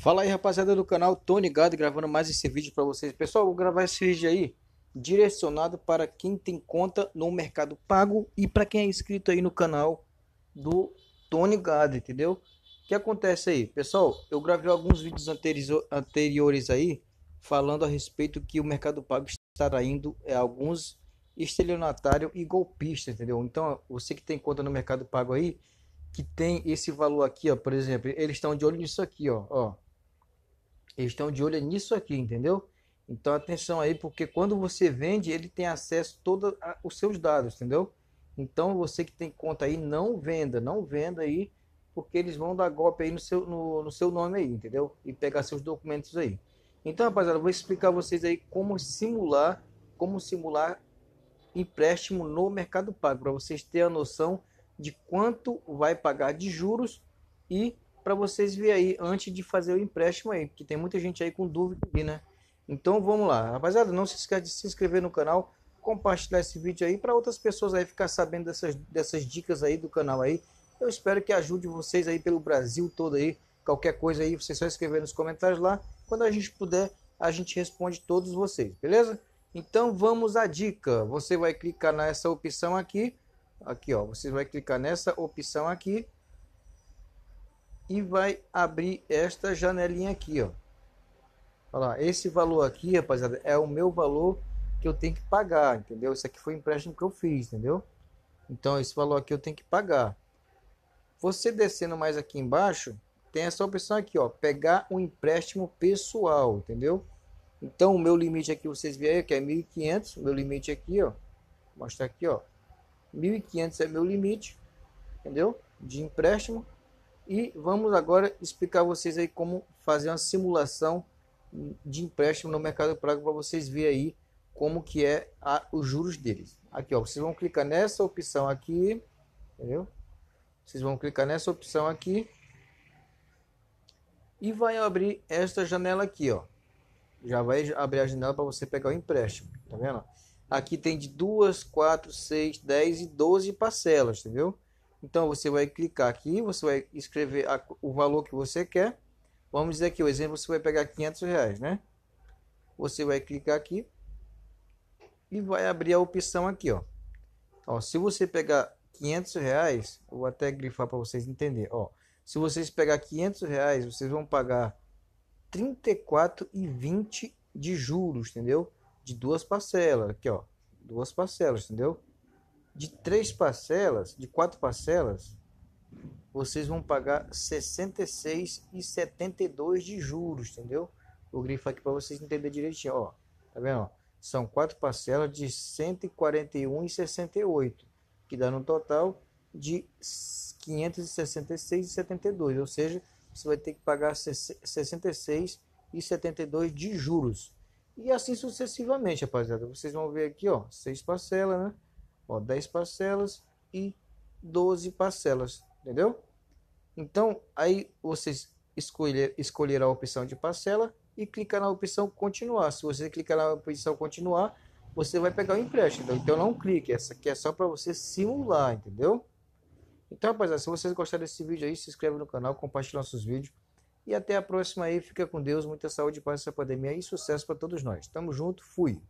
Fala aí rapaziada do canal, Tony Gado gravando mais esse vídeo para vocês. Pessoal, vou gravar esse vídeo aí direcionado para quem tem conta no Mercado Pago e para quem é inscrito aí no canal do Tony Gado, entendeu? O que acontece aí? Pessoal, eu gravei alguns vídeos anteriores aí falando a respeito que o Mercado Pago está traindo é, alguns estelionatários e golpistas, entendeu? Então, você que tem conta no Mercado Pago aí, que tem esse valor aqui, ó, por exemplo, eles estão de olho nisso aqui, ó, ó eles estão de olho nisso aqui, entendeu? Então atenção aí, porque quando você vende, ele tem acesso a todos os seus dados, entendeu? Então você que tem conta aí, não venda, não venda aí, porque eles vão dar golpe aí no seu, no, no seu nome aí, entendeu? E pegar seus documentos aí. Então, rapaziada, eu vou explicar vocês aí como simular, como simular empréstimo no Mercado Pago, para vocês terem a noção de quanto vai pagar de juros e para vocês ver aí antes de fazer o empréstimo aí, porque tem muita gente aí com dúvida né? Então vamos lá, rapaziada, não se esqueça de se inscrever no canal, compartilhar esse vídeo aí para outras pessoas aí ficar sabendo dessas, dessas dicas aí do canal aí. Eu espero que ajude vocês aí pelo Brasil todo aí. Qualquer coisa aí, vocês só escrever nos comentários lá. Quando a gente puder, a gente responde todos vocês, beleza? Então vamos à dica. Você vai clicar nessa opção aqui. Aqui, ó. Você vai clicar nessa opção aqui e vai abrir esta janelinha aqui, ó. Olha lá, esse valor aqui, rapaziada, é o meu valor que eu tenho que pagar, entendeu? Isso aqui foi empréstimo que eu fiz, entendeu? Então, esse valor aqui eu tenho que pagar. Você descendo mais aqui embaixo, tem essa opção aqui, ó, pegar um empréstimo pessoal, entendeu? Então, o meu limite aqui, vocês viram que é 1.500, meu limite aqui, ó, mostrar aqui, ó, 1.500 é meu limite, entendeu? De empréstimo. E vamos agora explicar a vocês aí como fazer uma simulação de empréstimo no mercado pago para vocês verem aí como que é a, os juros deles. Aqui, ó, vocês vão clicar nessa opção aqui, entendeu? Vocês vão clicar nessa opção aqui e vai abrir esta janela aqui, ó. Já vai abrir a janela para você pegar o empréstimo, tá vendo? Aqui tem de 2, 4, 6, 10 e 12 parcelas, entendeu? Então você vai clicar aqui, você vai escrever a, o valor que você quer. Vamos dizer que o exemplo você vai pegar 500 reais, né? Você vai clicar aqui e vai abrir a opção aqui, ó. ó se você pegar 500 reais, vou até grifar para vocês entenderem, ó. Se vocês pegar 500 reais, vocês vão pagar 34,20 de juros, entendeu? De duas parcelas, aqui ó, duas parcelas, entendeu? de três parcelas, de quatro parcelas, vocês vão pagar 66 e 72 de juros, entendeu? Vou grifar aqui para vocês entenderem direitinho, ó. Tá vendo? Ó? São quatro parcelas de 141 e 68, que dá no total de 566 e 72, ou seja, você vai ter que pagar 66 e 72 de juros. E assim sucessivamente, rapaziada. Vocês vão ver aqui, ó, seis parcelas, né? Ó, 10 parcelas e 12 parcelas, entendeu? Então, aí vocês escolher, escolher a opção de parcela e clicar na opção continuar. Se você clicar na opção continuar, você vai pegar o empréstimo. Então, então não clique, essa aqui é só para você simular, entendeu? Então, rapaziada, se vocês gostaram desse vídeo aí, se inscreve no canal, compartilhe nossos vídeos. E até a próxima aí, fica com Deus, muita saúde para essa pandemia e sucesso para todos nós. Tamo junto, fui!